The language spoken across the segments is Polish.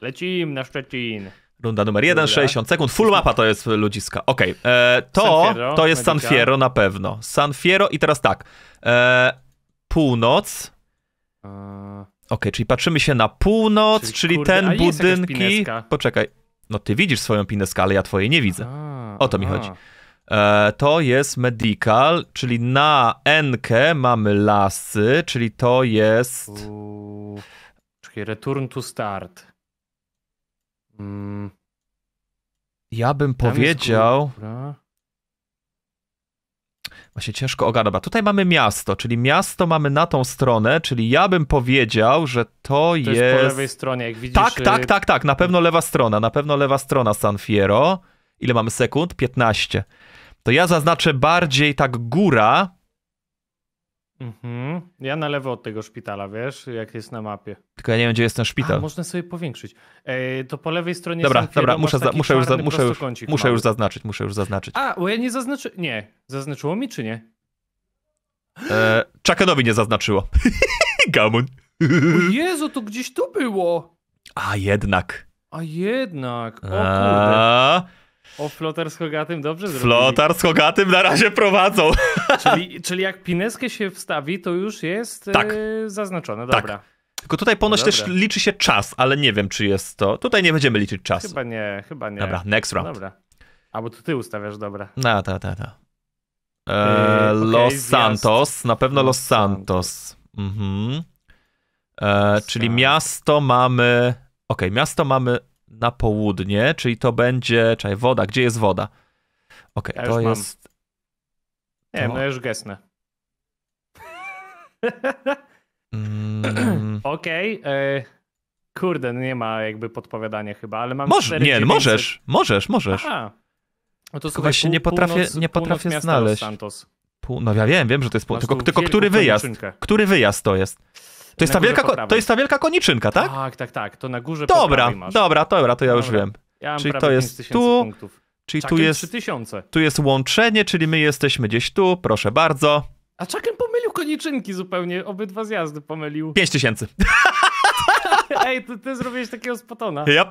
Lecimy na Szczecin. Runda numer 1, 60 sekund. Full mapa to jest ludziska. Okej. Okay. E, to, to jest San Fiero na pewno. San Fiero i teraz tak. E, północ. Okej, okay, czyli patrzymy się na północ, czyli, czyli kurde, ten budynki. Poczekaj. No ty widzisz swoją pineskę, ale ja twojej nie widzę. o to mi chodzi. E, to jest medical, czyli na Enkę mamy lasy, czyli to jest. Uuu, czyli return to start. Mm. Ja bym Tam powiedział. Właśnie ciężko ogarnąć. tutaj mamy miasto, czyli miasto mamy na tą stronę, czyli ja bym powiedział, że to, to jest... jest... po lewej stronie, jak widzisz. Tak, tak, y- tak, tak, na pewno lewa strona, na pewno lewa strona San Fiero. Ile mamy sekund? 15. To ja zaznaczę bardziej tak góra, Mhm. Ja na lewo od tego szpitala, wiesz, jak jest na mapie. Tylko ja nie wiem, gdzie jest ten szpital. A, można sobie powiększyć. E, to po lewej stronie Dobra, Sanfiero, dobra, muszę, muszę, już, za, muszę, już, muszę już zaznaczyć, muszę już zaznaczyć. A, bo ja nie zaznaczy... Nie. Zaznaczyło mi, czy nie? E, Chuckenowi nie zaznaczyło. Gamon. Jezu, to gdzieś tu było. A jednak. A jednak. O kurde. A... O, Flotar z Hogatym dobrze zrobił. Flotar z Hogatym na razie prowadzą. Czyli, czyli jak Pineskę się wstawi, to już jest e, tak. e, zaznaczone, tak. dobra. Tak. Tylko tutaj ponoć no też liczy się czas, ale nie wiem, czy jest to. Tutaj nie będziemy liczyć czasu. Chyba nie, chyba nie. Dobra, next round. Dobra. Albo tu ty ustawiasz, dobra. No, ta, ta, ta. E, yy, okay, Los zjazd. Santos, na pewno Los Santos. Mhm. E, czyli miasto mamy. Okej, okay, miasto mamy na południe, czyli to będzie. Czekaj, woda. Gdzie jest woda? Okej, okay, ja to jest. Mam. Nie, to... no ja już gesnę. mm. Okej. Okay, e, kurde, no nie ma jakby podpowiadania chyba, ale mam. Może, nie, możesz, możesz, możesz. Aha. No to słuchaj, się nie potrafię, północ, nie potrafię znaleźć. Santos. Pół, no ja wiem, wiem, że to jest. Pół, tylko, tylko który wyjazd? Który wyjazd to jest? To jest, ta wielka, to jest ta wielka koniczynka, tak? Tak, tak, tak. To na górze Dobra, masz. dobra, dobra, to ja już wiem. Ja mam czyli to jest tu, punktów. czyli tu jest, tu jest łączenie, czyli my jesteśmy gdzieś tu, proszę bardzo. A Czakiem pomylił koniczynki zupełnie, obydwa zjazdy pomylił. 5000. Ej, ty, ty zrobiłeś takiego spotona. Yep.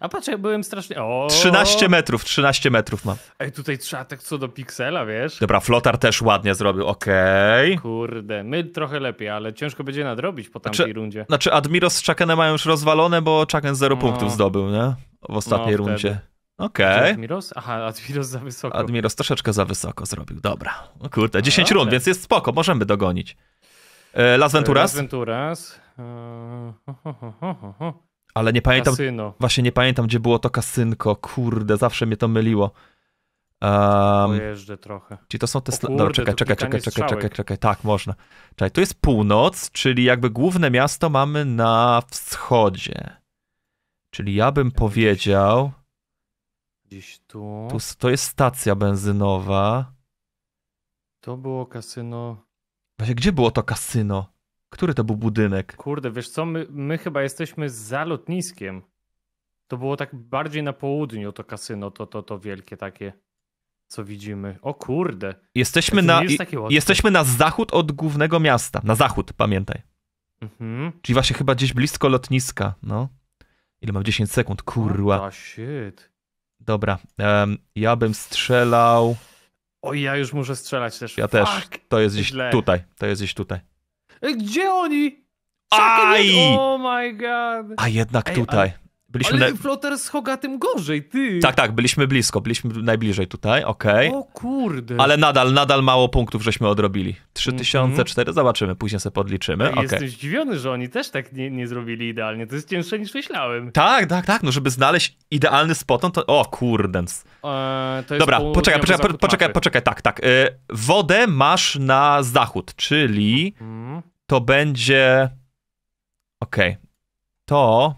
A patrz, jak byłem strasznie... O! 13 metrów, 13 metrów mam. Ej, tutaj trzeba tak co do piksela, wiesz? Dobra, flotar też ładnie zrobił, okej. Okay. Kurde, my trochę lepiej, ale ciężko będzie nadrobić po tamtej znaczy, rundzie. Znaczy, Admiro z Chuckenem mają już rozwalone, bo Chucken 0 no. punktów zdobył, nie? W ostatniej no, rundzie. Okej. Okay. Admiros? Aha, Admiros za wysoko. Admiros troszeczkę za wysoko zrobił, dobra. O no kurde, 10 no, rund, więc jest spoko, możemy dogonić. E, Las Venturas? Las Venturas. Uh, ho, ho, ho, ale nie pamiętam. Kasyno. Właśnie nie pamiętam, gdzie było to kasynko. Kurde, zawsze mnie to myliło. Um, Pojeżdżę trochę. Czy to są te sla... Dobra, czekaj, czekaj, czekaj, czekaj, czekaj, czekaj, tak, można. Czekaj, tu jest północ, czyli jakby główne miasto mamy na wschodzie. Czyli ja bym powiedział. Gdzieś tu. tu. To jest stacja benzynowa. To było kasyno. Właśnie, gdzie było to kasyno? Który to był budynek? Kurde, wiesz co, my, my chyba jesteśmy za lotniskiem. To było tak bardziej na południu to kasyno, to, to, to wielkie takie, co widzimy. O kurde. Jesteśmy, na, jest jesteśmy na zachód od głównego miasta. Na zachód, pamiętaj. Mhm. Czyli właśnie chyba gdzieś blisko lotniska, no. Ile mam 10 sekund, kurwa. Oh, shit. Dobra, um, ja bym strzelał... Oj, ja już muszę strzelać też. Ja Fuck. też. To jest gdzieś Źle. tutaj. To jest gdzieś tutaj. Gdzie oni? Aj! Oh my god. A jednak Ej, tutaj. Ale... Byliśmy Ale na... floter z Hogatym gorzej, ty. Tak, tak, byliśmy blisko, byliśmy najbliżej tutaj, okej. Okay. O kurde. Ale nadal, nadal mało punktów żeśmy odrobili. 3004, mm -hmm. zobaczymy, później sobie podliczymy. Ja no okay. Jestem zdziwiony, że oni też tak nie, nie zrobili idealnie, to jest cięższe niż myślałem. Tak, tak, tak, no żeby znaleźć idealny spot, no to... O kurdens. E, Dobra, poczekaj, poczekaj, poczekaj, poczekaj, tak, tak. E, wodę masz na zachód, czyli mm. to będzie... Okej. Okay. To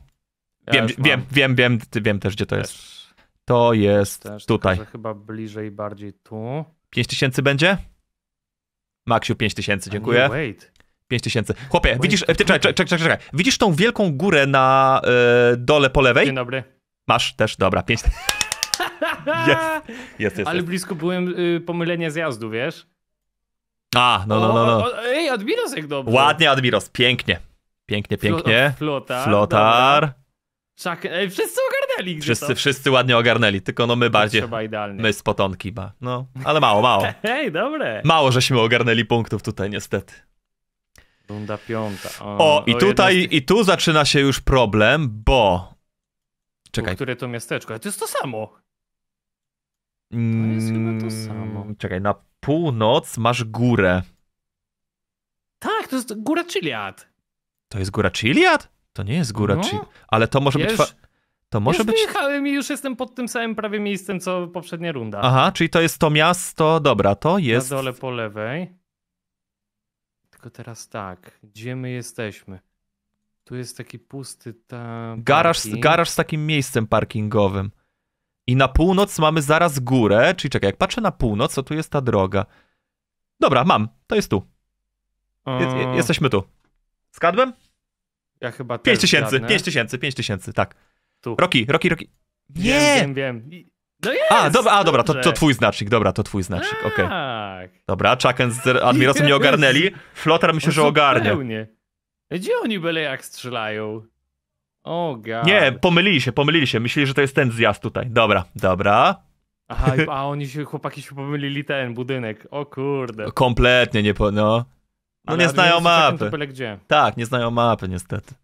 wiem, wiem, wiem, wiem, wiem, też, gdzie to jest. Też. To jest też, tutaj. Tylko, chyba bliżej, bardziej tu. 5000 będzie? Maksiu, 5000, dziękuję. Nie, wait. 5000. Chłopie, wait, widzisz, e, czekaj, czekaj, czekaj, czekaj. Widzisz tą wielką górę na y, dole po lewej? Dzień dobry. Masz też, dobra, 5000. jest, jest, jest. Ale jest. blisko byłem y, pomylenia zjazdu, wiesz? A, no, no, no. no. O, o, ej, Admiros jak dobrze. Ładnie, Admiros, pięknie. Pięknie, pięknie. Flo, flotar. Flotar. Dobra. Chuck, ej, wszyscy ogarnęli. Wszyscy, wszyscy ładnie ogarnęli, tylko no my bardziej. Trzeba idealnie. My z potonki, ba. No, ale mało, mało. Hej, dobre. Mało, żeśmy ogarnęli punktów tutaj, niestety. Runda piąta. O, o i o tutaj, i tu zaczyna się już problem, bo... Czekaj. które to miasteczko? Ale to jest to samo. Mm, to jest chyba to samo. Czekaj, na północ masz górę. Tak, to jest góra Chiliad. To jest góra Chiliad? To nie jest góra, no. Czy... ale to może Wiesz, być. Fa... To może być. Wyjechałem i już jestem pod tym samym prawie miejscem, co poprzednia runda. Aha, czyli to jest to miasto. Dobra, to jest. Na dole po lewej. Tylko teraz tak, gdzie my jesteśmy? Tu jest taki pusty ta. Garaż, garaż z takim miejscem parkingowym. I na północ mamy zaraz górę. Czyli czekaj, jak patrzę na północ, to tu jest ta droga. Dobra, mam. To jest tu. Jesteśmy tu. Skadłem? Ja chyba 5 tysięcy, 5 tysięcy, 5 tysięcy, tak. Tu. Roki, Roki, Roki. Nie! Wiem, wiem, wiem. No jest, a, dobra, a, dobra to, to twój znacznik, dobra, to twój znacznik, okej. Okay. Tak. Dobra, Chaken z Admirosem nie ogarnęli, Flotar myślę, że ogarnie. Gdzie oni byle jak strzelają? O oh God. Nie, pomylili się, pomylili się, myśleli, że to jest ten zjazd tutaj. Dobra, dobra. Aha, a oni się, chłopaki się pomylili ten budynek, o kurde. Kompletnie nie, po, no. No nie znają mapy. Tak, nie znają mapy niestety.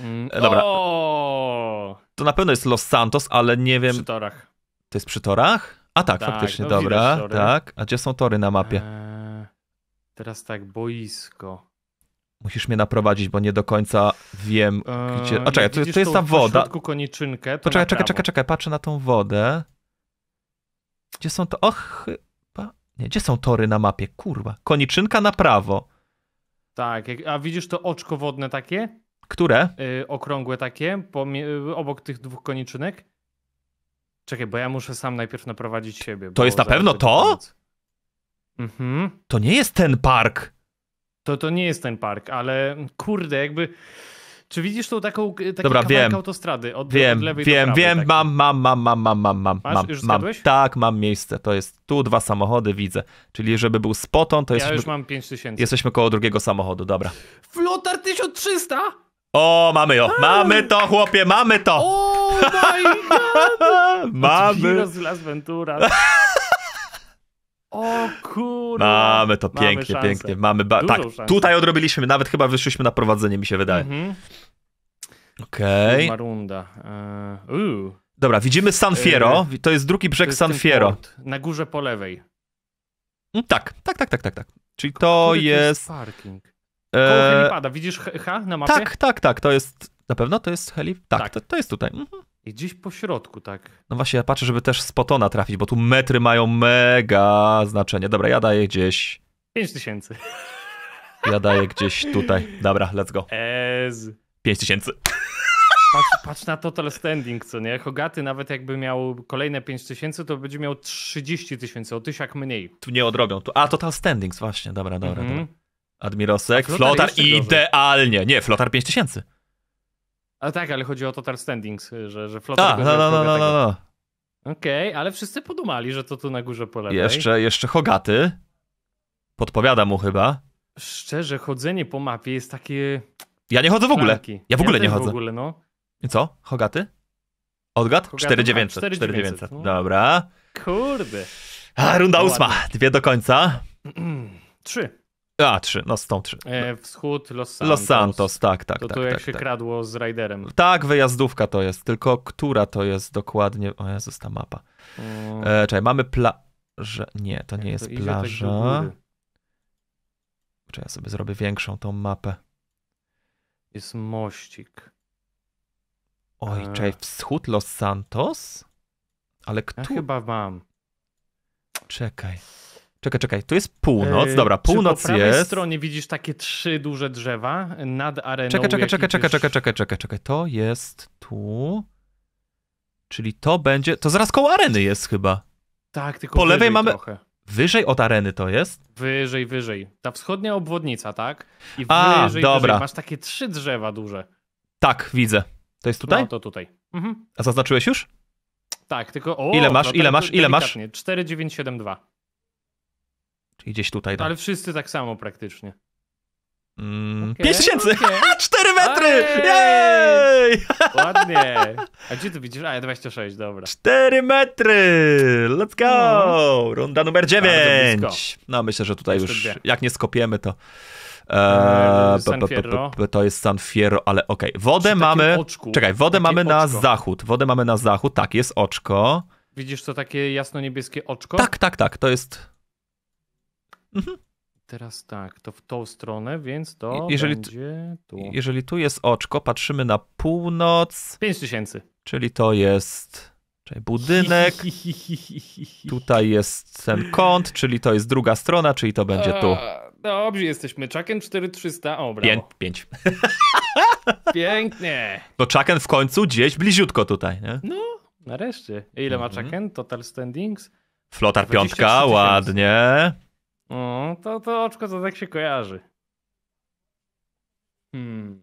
Mm, e, Dobra. O! To na pewno jest Los Santos, ale nie wiem. Przy torach. To jest przy torach? A tak, tak faktycznie, no, dobra. Tak. A gdzie są tory na mapie? Eee, teraz tak, boisko. Musisz mnie naprowadzić, bo nie do końca wiem, eee, gdzie. A czekaj, to, to jest ta woda. W koniczynkę. To czekaj, czekaj, czekaj, czekaj, patrzę na tą wodę. Gdzie są to. Och, chyba. Nie, gdzie są tory na mapie? Kurwa. Koniczynka na prawo. Tak, a widzisz to oczko wodne takie? Które? Yy, okrągłe takie, y, obok tych dwóch koniczynek. Czekaj, bo ja muszę sam najpierw naprowadzić siebie. To jest na pewno to? Mhm. To nie jest ten park. To, to nie jest ten park, ale kurde, jakby czy widzisz tą taką e, taki Dobra, wiem. autostrady od, wiem, od lewej wiem, do Wiem, wiem, mam, mam, mam, mam, mam, mam, mam, Masz? mam. Już mam. Tak, mam miejsce. To jest tu dwa samochody, widzę. Czyli żeby był spoton, to jest. Ja jesteśmy, już mam 5000. Jesteśmy koło drugiego samochodu, dobra. Flotar 1300? O, mamy ją. Mamy to, chłopie, mamy to. Oh my god. mamy. z Las Venturas. O kurwa. Mamy to pięknie, mamy pięknie. Mamy ba- Dużą tak, szansę. tutaj odrobiliśmy, nawet chyba wyszliśmy na prowadzenie, mi się wydaje. Mhm. Okej. Okay. Uh, Dobra, widzimy San Fiero. To jest drugi brzeg jest San Fiero. Port, na górze po lewej. Tak, tak, tak, tak, tak. tak. Czyli to jest... jest... jest parking. Koło helipada. Widzisz H na mapie? Tak, tak, tak. To jest... Na pewno to jest heli... Tak, tak. To, to, jest tutaj. Mhm. I gdzieś po środku, tak. No właśnie, ja patrzę, żeby też z potona trafić, bo tu metry mają mega znaczenie. Dobra, ja daję gdzieś... 5000. Ja daję gdzieś tutaj. Dobra, let's go. Ez. 5 tysięcy. Patrz, patrz, na total standing, co nie? Hogaty nawet jakby miał kolejne 5 tysięcy, to będzie miał 30 tysięcy, o tysiak mniej. Tu nie odrobią. Tu, a, total standings, właśnie, dobra, dobra. Mhm. dobra. Admirosek, flotar, flotar idealnie. Nie, flotar 5 tysięcy. A tak, ale chodzi o total standings, że, że flotar... A, tak, no, no, no, no, no. no. Okej, okay, ale wszyscy podumali, że to tu na górze po lewej. Jeszcze, jeszcze Hogaty. Podpowiada mu chyba. Szczerze, chodzenie po mapie jest takie... Ja nie chodzę w ogóle. Ja w ogóle ja nie chodzę. W ogóle, no. I co? Hogaty? Odgad? 4900. 4900. Tak, no. Dobra. Kurde. A, runda no ósma. Ładnie. Dwie do końca. Trzy. A, trzy, no są trzy. E, wschód, Los Santos. Los Santos, tak, tak. To tak, to jak tak, się tak. kradło z Riderem. Tak, wyjazdówka to jest, tylko która to jest dokładnie. O Jezus, ta mapa. Mm. E, czekaj, mamy plażę. Nie, to nie jest tak plaża. Tak czekaj, ja sobie zrobię większą tą mapę. Jest mościk. Oj, A... E. czekaj, wschód Los Santos? Ale kto? Ja chyba mam. Czekaj. Czekaj, czekaj, tu jest północ, e, dobra, północ jest. Po prawej jest. stronie widzisz takie trzy duże drzewa nad areną. Czekaj, czekaj, czekaj, czekaj, czekaj, czekaj, czekaj, czekaj, to jest tu. Czyli to będzie, to zaraz koło areny jest chyba. Tak, tylko po lewej mamy, trochę. Wyżej od areny to jest? Wyżej, wyżej. Ta wschodnia obwodnica, tak? I A, wyżej, dobra. Wyżej. Masz takie trzy drzewa duże. Tak, widzę. To jest tutaj? No, to tutaj. Mhm. A zaznaczyłeś już? Tak, tylko... O, ile masz, no, ile tak, masz, ile masz? 4972. Czyli gdzieś tutaj. No. Ale wszyscy tak samo praktycznie. Mm, okay, 5 tysięcy! Okay. 4 metry! Jej! Ładnie! A gdzie tu widzisz? A, 26, dobra. 4 metry! Let's go! No. Runda numer 9. No myślę, że tutaj już jak nie skopiemy, to. E, e, to jest San Fierro, ale okej. Wodę mamy. czekaj, wodę mamy na zachód. Wodę mamy na zachód, tak, jest oczko. Widzisz to takie jasno-niebieskie oczko? Tak, tak, tak, to jest. Mhm teraz tak, to w tą stronę, więc to jeżeli, będzie tu. Jeżeli tu jest oczko, patrzymy na północ. 5000. Czyli to jest czyli budynek. Tutaj jest ten kąt, czyli to jest druga strona, czyli to będzie tu. Dobrze, jesteśmy. Chucken 4300. O, brawo. 5. Pięknie. No Chucken w końcu gdzieś bliziutko tutaj, nie? No, nareszcie. Ile ma mhm. Chucken? Total standings? Flotar piątka, ładnie. O, to, to oczko to tak się kojarzy. Hmm.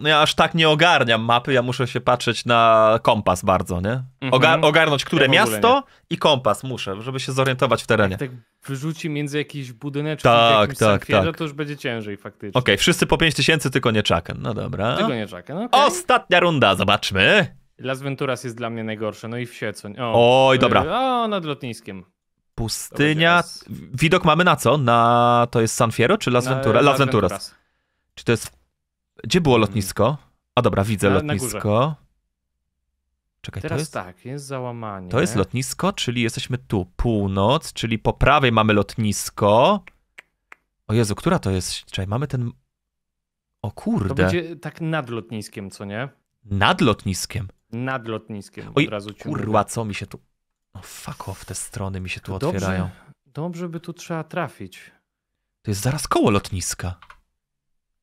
No ja aż tak nie ogarniam mapy, ja muszę się patrzeć na kompas bardzo, nie? Mhm. ogarnąć, które ja miasto i kompas muszę, żeby się zorientować w terenie. Jak tak wyrzuci między jakieś budyneczki tak, w tak, tak. to już będzie ciężej faktycznie. Okej, okay, wszyscy po 5000, tylko nie czaken. No dobra. Tylko nie czaken, okay. Ostatnia runda, zobaczmy. Las Venturas jest dla mnie najgorsze, no i w Sieceń. Oj, dobra. O, nad lotniskiem. Pustynia. Widok mamy na co? Na to jest San Fierro czy Las, Ventura? Las, Venturas? Czy to jest. Gdzie było mm. lotnisko? A dobra, widzę na, lotnisko. Na Czekaj, Teraz to jest... tak, jest załamanie. To jest lotnisko, czyli jesteśmy tu, północ, czyli po prawej mamy lotnisko. O Jezu, która to jest? Czekaj, mamy ten... O kurde. To będzie tak nad lotniskiem, co nie? Nad lotniskiem? Nad lotniskiem, Oj, od razu Kurwa, co mi się tu no fuck off, te strony mi się tu dobrze, otwierają. Dobrze by tu trzeba trafić. To jest zaraz koło lotniska.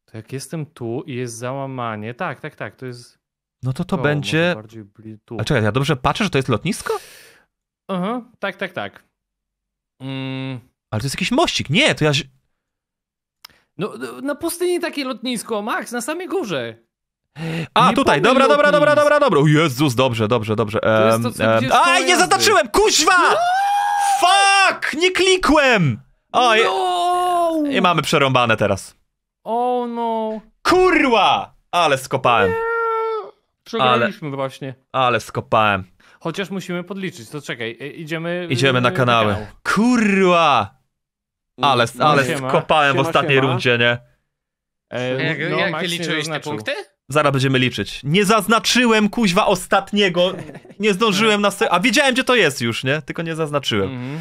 To jak jestem tu i jest załamanie, tak, tak, tak, to jest... No to to koło, będzie... A czekaj, ja dobrze patrzę, że to jest lotnisko? Aha, uh -huh, tak, tak, tak. Mm. Ale to jest jakiś mościk, nie, to ja... No, no, na pustyni takie lotnisko, Max, na samej górze. A, nie tutaj, dobra, dobra, dobra, dobra, dobra. Jezus, dobrze, dobrze, dobrze. Um, to, a, nie zaznaczyłem, kuźwa! No! Fuck, nie klikłem! Oj, no. i, mamy przerąbane teraz. oh, no. Kurwa! Ale skopałem. Nie. Przegraliśmy ale, właśnie. Ale skopałem. Chociaż musimy podliczyć, to czekaj, y, idziemy... Y, idziemy na kanały. Kanał. Kurwa! Ale, no, ale skopałem siema, w ostatniej siema. rundzie, nie? E, no, jak, jak liczyłeś te punkty? Zaraz będziemy liczyć. Nie zaznaczyłem kuźwa ostatniego. Nie zdążyłem na. A wiedziałem, gdzie to jest już, nie? Tylko nie zaznaczyłem. Mhm.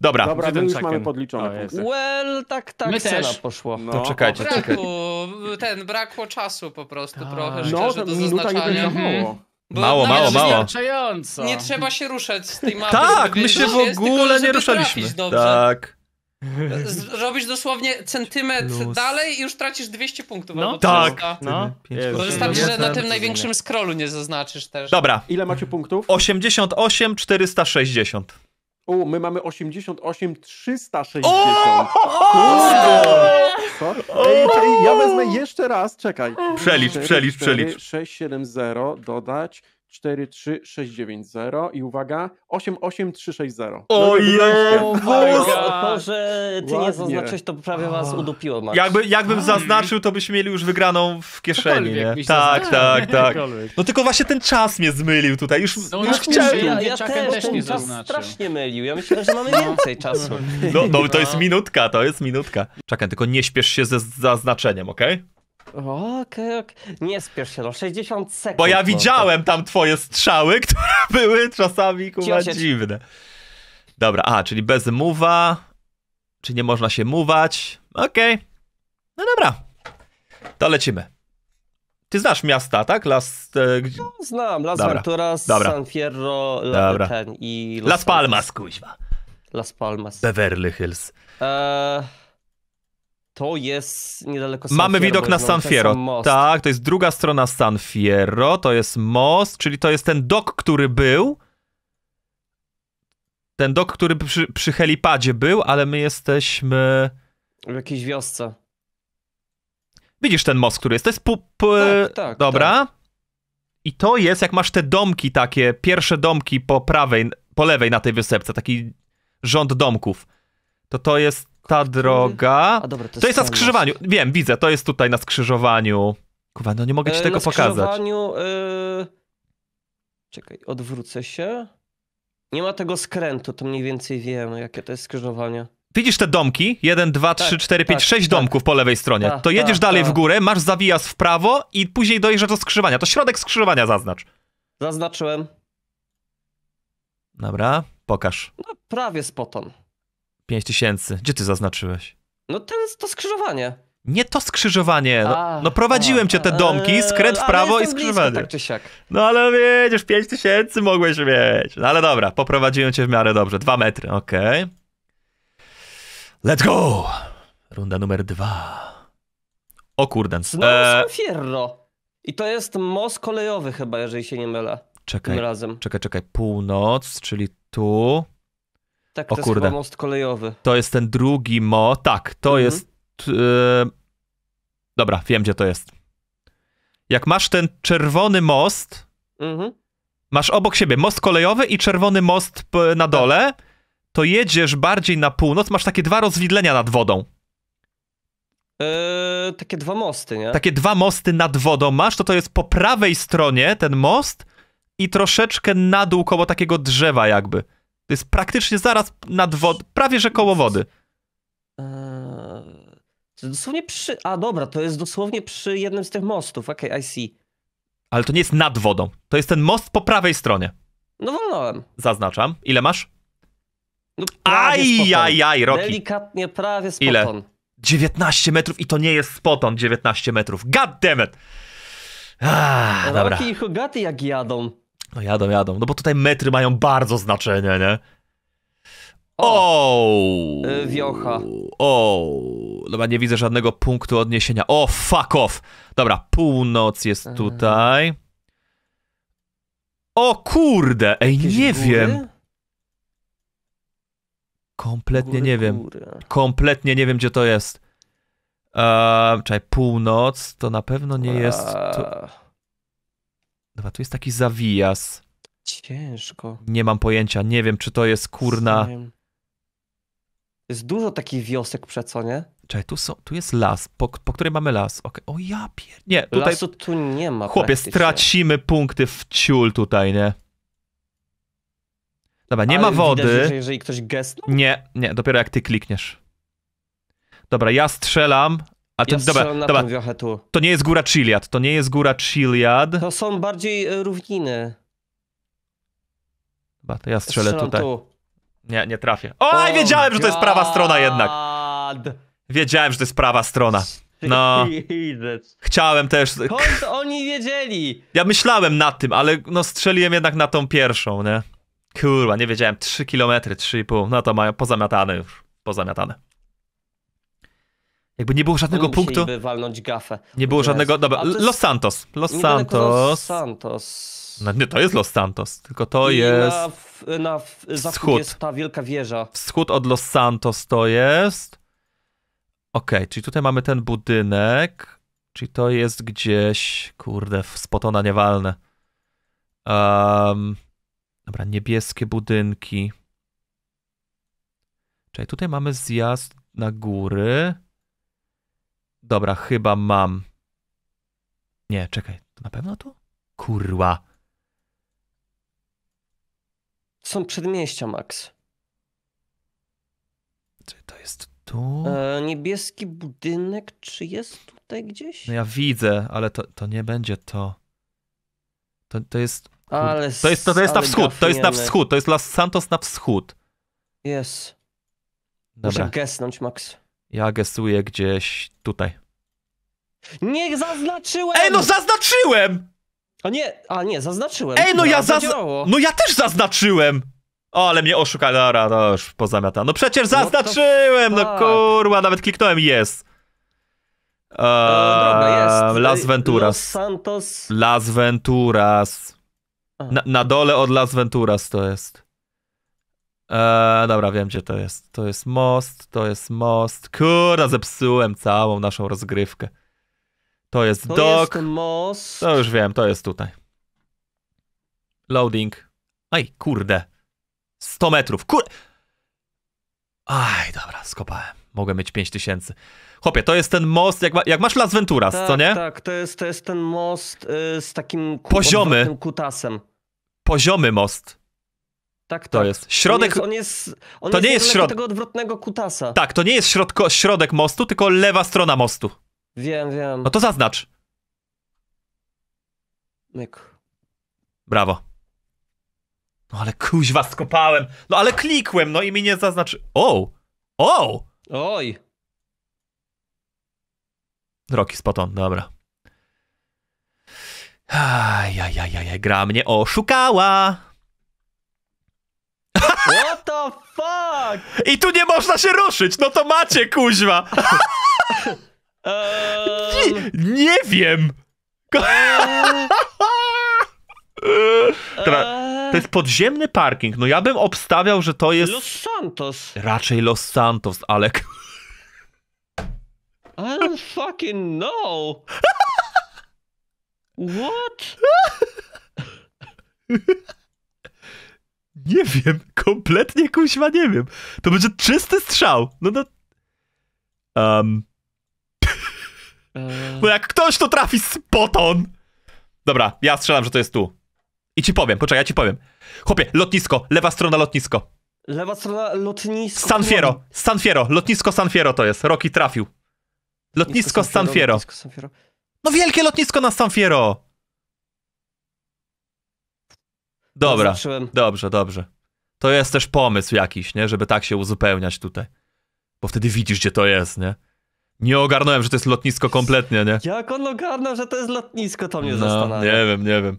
Dobra, Dobra my już mamy podliczone. Well, tak, tak, my cena też. poszło. No. To czekajcie, braku, czekajcie. Ten, brakło czasu po prostu A. Tak. trochę, że no, do zaznaczania. Mhm. mało, mało, mało. Nie trzeba się ruszać z tej mapy. Tak, my się w ogóle jest, nie ruszaliśmy. Tak. Robisz dosłownie centymetr Plus. dalej i już tracisz 200 punktów. No tak. No. Bo no. wystarczy, że na tym największym scrollu nie zaznaczysz też. Dobra. Ile macie punktów? 88, 460. O, my mamy 88, 360. O! Kurde! Ej, ja wezmę jeszcze raz, czekaj. Przelicz, 4, przelicz, przelicz. 670 dodać 43690 i uwaga 88360. Ojej, wóz! To, że ty Ładnie. nie zaznaczyłeś, to prawie was udupiło. Max. Jakby, jakbym zaznaczył, to byśmy mieli już wygraną w kieszeni. Nie? Tak, tak, tak, tak. No tylko właśnie ten czas mnie zmylił tutaj. Już, no, już chciałem. Ja, ja też, też nie czas strasznie mylił. Ja myślę, że mamy no. więcej czasu. No, no to jest no. minutka, to jest minutka. Czekaj, tylko nie śpiesz się ze zaznaczeniem, okej? Okay? Okej, okay, okay, Nie spiesz się, no 60 sekund. Bo ja no widziałem tam twoje strzały, które były czasami kurwa dziwne. Dobra, a, czyli bez mowa. Czy nie można się muwać. Okej. Okay. No dobra. To lecimy. Ty znasz miasta, tak? Las... E, gdzie... no, znam. Las dobra. Venturas, San Fierro, La i... Los Las Palmas, kuźwa. Las Palmas. Beverly Hills. Eee... To jest niedaleko San Mamy Fiero, widok na San Fierro. Tak, to jest druga strona San Fierro, to jest most, czyli to jest ten dok, który był. Ten dok, który przy, przy helipadzie był, ale my jesteśmy. W jakiejś wiosce. Widzisz ten most, który jest? To jest pup. Tak, tak, Dobra. Tak. I to jest, jak masz te domki takie, pierwsze domki po prawej, po lewej na tej wysepce, taki rząd domków. To to jest ta droga. A, dobra, to, jest to jest na skrzyżowaniu. Wiem, widzę, to jest tutaj na skrzyżowaniu. Kurwa, no nie mogę ci e, tego pokazać. Na y... E, czekaj, odwrócę się. Nie ma tego skrętu, to mniej więcej wiemy, jakie to jest skrzyżowanie. Widzisz te domki? 1, 2, 3, 4, 5, 6 domków po lewej stronie. Ta, to jedziesz ta, dalej ta. w tak. górę, masz zawijas w prawo i później dojeżdżasz do skrzyżowania. To środek skrzyżowania zaznacz. Zaznaczyłem. Dobra, pokaż. No, prawie spoton. 5 tysięcy. Gdzie ty zaznaczyłeś? No ten, to skrzyżowanie. Nie to skrzyżowanie. No, a, no prowadziłem a, cię te domki, e, skręt w prawo i skrzyżowanie. Blisko, tak czy siak. No ale wiedziesz, 5 tysięcy mogłeś mieć. No ale dobra, poprowadziłem cię w miarę dobrze. Dwa metry, okej. Okay. Let's go! Runda numer dwa. O kurde. Znowu e... Fierro. I to jest most kolejowy chyba, jeżeli się nie mylę. Czekaj, Tym razem. czekaj, czekaj. Północ, czyli tu. Tak, o, to kurde. jest most kolejowy. To jest ten drugi mo. Tak, to mhm. jest. Yy... Dobra, wiem gdzie to jest. Jak masz ten czerwony most, mhm. masz obok siebie most kolejowy i czerwony most na tak. dole, tak. to jedziesz bardziej na północ, masz takie dwa rozwidlenia nad wodą. Yy, takie dwa mosty, nie? Takie dwa mosty nad wodą masz, to to jest po prawej stronie ten most i troszeczkę na dół koło takiego drzewa jakby. To jest praktycznie zaraz nad wodą, prawie że koło wody. Eee, jest dosłownie przy... A dobra, to jest dosłownie przy jednym z tych mostów, okej, okay, I see. Ale to nie jest nad wodą, to jest ten most po prawej stronie. No wolałem. Zaznaczam. Ile masz? No, aj, Roki. Delikatnie, prawie spoton. Ile? 19 metrów i to nie jest spoton 19 metrów. God damn it! Ah, Rocky dobra. i Hugaty jak jadą. No jadą, jadą. No bo tutaj metry mają bardzo znaczenie, nie? O! Yy, wiocha. O! Dobra, nie widzę żadnego punktu odniesienia. O, fuck off! Dobra, północ jest e. tutaj. O kurde! Ej, Jakieś nie góry? wiem. Kompletnie góry, nie wiem. Góry. Kompletnie nie wiem, gdzie to jest. Eee, północ to na pewno nie jest... To... Dobra, tu jest taki zawijas. Ciężko. Nie mam pojęcia, nie wiem, czy to jest kurna... Jest dużo takich wiosek przeco, nie? Czekaj, tu, są, tu jest las, po, po której mamy las. Okay. O ja pier... Nie, tutaj... Lasu tu nie ma Chłopie, stracimy punkty w ciul tutaj, nie? Dobra, nie Ale ma wody. Widać, jeżeli ktoś gest... Nie, nie, dopiero jak ty klikniesz. Dobra, ja strzelam, a ten, ja dobra, dobra. tu. To nie jest góra Chiliad, to nie jest góra Chiliad. To są bardziej e, równiny. Dobra, to ja strzelę tutaj. Tu. Nie, nie trafię. O, oh, wiedziałem, God. że to jest prawa strona jednak. Wiedziałem, że to jest prawa strona. No. Chciałem też. Skąd oni wiedzieli? Ja myślałem nad tym, ale no strzeliłem jednak na tą pierwszą, nie? Kurwa, nie wiedziałem. 3 km, 3,5. No to mają pozamiatane już. Pozamiatane. Jakby nie było żadnego punktu. walnąć gafę. Nie było żadnego. Dobra, jest... Los Santos. Los Santos. Los Santos. No nie, to jest Los Santos, tylko to I jest. Na, na wschód jest ta wielka wieża. Wschód od Los Santos to jest. Okej, okay, czyli tutaj mamy ten budynek. Czyli to jest gdzieś. Kurde, spotona niewalne. Um, dobra, niebieskie budynki. Czyli tutaj mamy zjazd na góry. Dobra, chyba mam. Nie, czekaj, to na pewno tu? Kurwa. Są przedmieścia, Max. Czy to jest tu? E, niebieski budynek, czy jest tutaj gdzieś? No ja widzę, ale to, to nie będzie to. To, to jest. Ale, to jest, to, to jest na wschód, gafniemy. to jest na wschód, to jest Los Santos na wschód. Jest. Muszę gesnąć, Max. Ja gestuję gdzieś tutaj. Nie zaznaczyłem! Ej, no zaznaczyłem! A nie, a nie, zaznaczyłem. Ej, no ja zaznaczyłem. No ja też zaznaczyłem! O, ale mnie oszukali, dobra, no już pozamiata. No przecież no zaznaczyłem, no, tak. kurwa, nawet kliknąłem jest. E, eee, Dobra, jest. Las Venturas. Los Santos. Las Venturas. Na, na, dole od Las Venturas to jest. Eee, dobra, wiem gdzie to jest. To jest most, to jest most. Kurde, zepsułem całą naszą rozgrywkę. To jest to dok. Jest most. To już wiem, to jest tutaj. Loading. Aj, kurde. 100 metrów, kur... Aj, dobra, skopałem. Mogę mieć 5000. Chłopie, to jest ten most, jak, ma, jak masz Las Venturas, tak, co nie? Tak, to jest, to jest ten most y, z takim poziomy. kutasem. Poziomy most. Tak, to tak. jest. Środek. On jest, on jest, on to jest nie jest środek. tego odwrotnego kutasa. Tak, to nie jest środko, środek mostu, tylko lewa strona mostu. Wiem, wiem. No to zaznacz. Myk. Brawo. No ale kuźwa skopałem. No ale klikłem, no i mi nie zaznaczy. O! O! Oj! Roki spoton, dobra. Ajajajaj, gra mnie oszukała. What the fuck? I tu nie można się ruszyć, no to macie, kuźwa. Eee... Nie, nie, wiem. Eee. to jest podziemny parking. No ja bym obstawiał, że to jest... Los Santos. Raczej Los Santos, ale... I don't fucking know. What? Nie wiem, kompletnie kuźwa nie wiem. To będzie czysty strzał. No no. Um. no jak ktoś to trafi spoton. Dobra, ja strzelam, że to jest tu. I ci powiem, poczekaj, ja ci powiem. Chłopie, lotnisko, lewa strona lotnisko. Lewa strona lotnisko. San Fiero, San Fiero, lotnisko San Fiero to jest. Roki trafił. Lotnisko, lotnisko San Fiero. San Fiero. San Fiero. No wielkie lotnisko na San Fiero. Dobra, dobrze, dobrze. To jest też pomysł jakiś, nie? Żeby tak się uzupełniać tutaj. Bo wtedy widzisz, gdzie to jest, nie? Nie ogarnąłem, że to jest lotnisko kompletnie, nie? Jak on ogarnął, że to jest lotnisko, to mnie no, zastanawia. Nie wiem, nie wiem.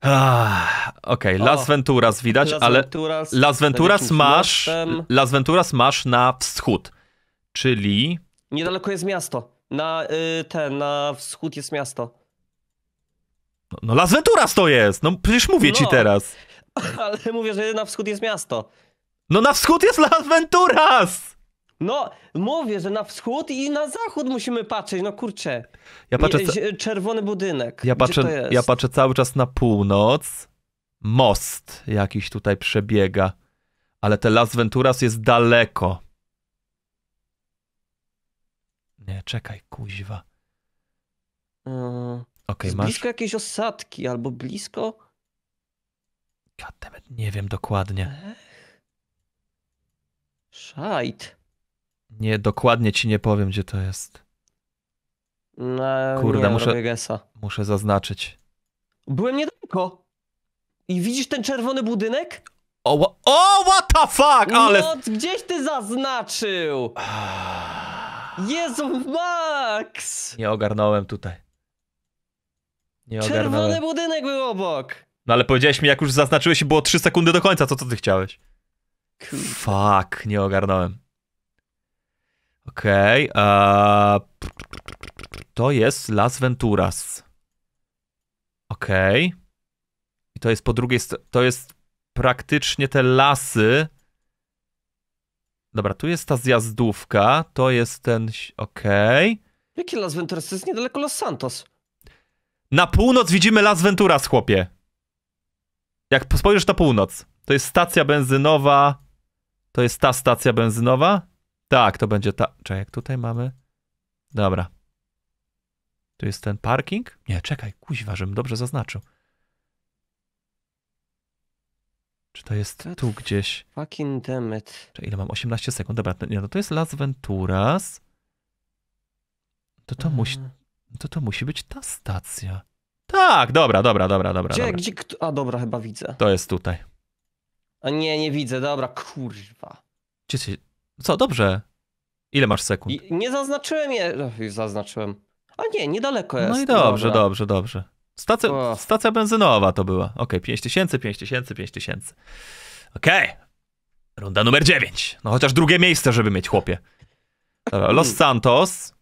Ah, okej, okay. Las Venturas widać, Las ale Venturas, Las Venturas masz miastem. Las Venturas masz na wschód, czyli... Niedaleko jest miasto. Na y, ten, na wschód jest miasto. No, no Las Venturas to jest! No przecież mówię no, ci teraz. Ale mówię, że na wschód jest miasto. No na wschód jest Las Venturas! No, mówię, że na wschód i na zachód musimy patrzeć, no kurczę. Ja patrzę... Je, czerwony budynek. Ja patrzę, ja patrzę cały czas na północ. Most jakiś tutaj przebiega. Ale te Las Venturas jest daleko. Nie, czekaj, kuźwa. Mm. Okay, masz... Blisko jakiejś osadki albo blisko. Goddammit, nie wiem dokładnie. Szajt. Nie, dokładnie ci nie powiem, gdzie to jest. No, Kurde, nie, muszę, muszę zaznaczyć. Byłem niedaleko. I widzisz ten czerwony budynek? O, oh, what the fuck, no, ale... No, gdzieś ty zaznaczył! Ah. Jezu, Max! Nie ogarnąłem tutaj. Nie Czerwony budynek był obok! No ale powiedziałeś mi, jak już zaznaczyłeś i było 3 sekundy do końca, to co ty chciałeś? Kurde. Fuck, nie ogarnąłem. Okej, okay, uh, to jest Las Venturas. Okej. Okay. I to jest po drugiej stronie, to jest praktycznie te lasy. Dobra, tu jest ta zjazdówka, to jest ten, okej. Okay. Jaki Las Venturas? To jest niedaleko Los Santos. Na północ widzimy Las Venturas, chłopie. Jak spojrzysz na północ, to jest stacja benzynowa. To jest ta stacja benzynowa? Tak, to będzie ta. Czekaj, jak tutaj mamy. Dobra. Tu jest ten parking? Nie, czekaj, kuźwa, żebym dobrze zaznaczył. Czy to jest tu gdzieś? Fucking demet. Czy ile mam? 18 sekund. Dobra, nie, no to jest Las Venturas. To to musi. Eee. To to musi być ta stacja. Tak, dobra, dobra, dobra, dobra. Gdzie, dobra. gdzie, a dobra, chyba widzę. To jest tutaj. A nie, nie widzę, dobra, kurwa. Gdzie ty, co, dobrze. Ile masz sekund? I, nie zaznaczyłem je, zaznaczyłem. A nie, niedaleko jest. No i dobrze, dobrze, dobrze. Stacja, stacja benzynowa to była. Okej, okay, 5000, 5000, 5000. Okej. Okay. Runda numer 9. No chociaż drugie miejsce, żeby mieć, chłopie. Los Santos.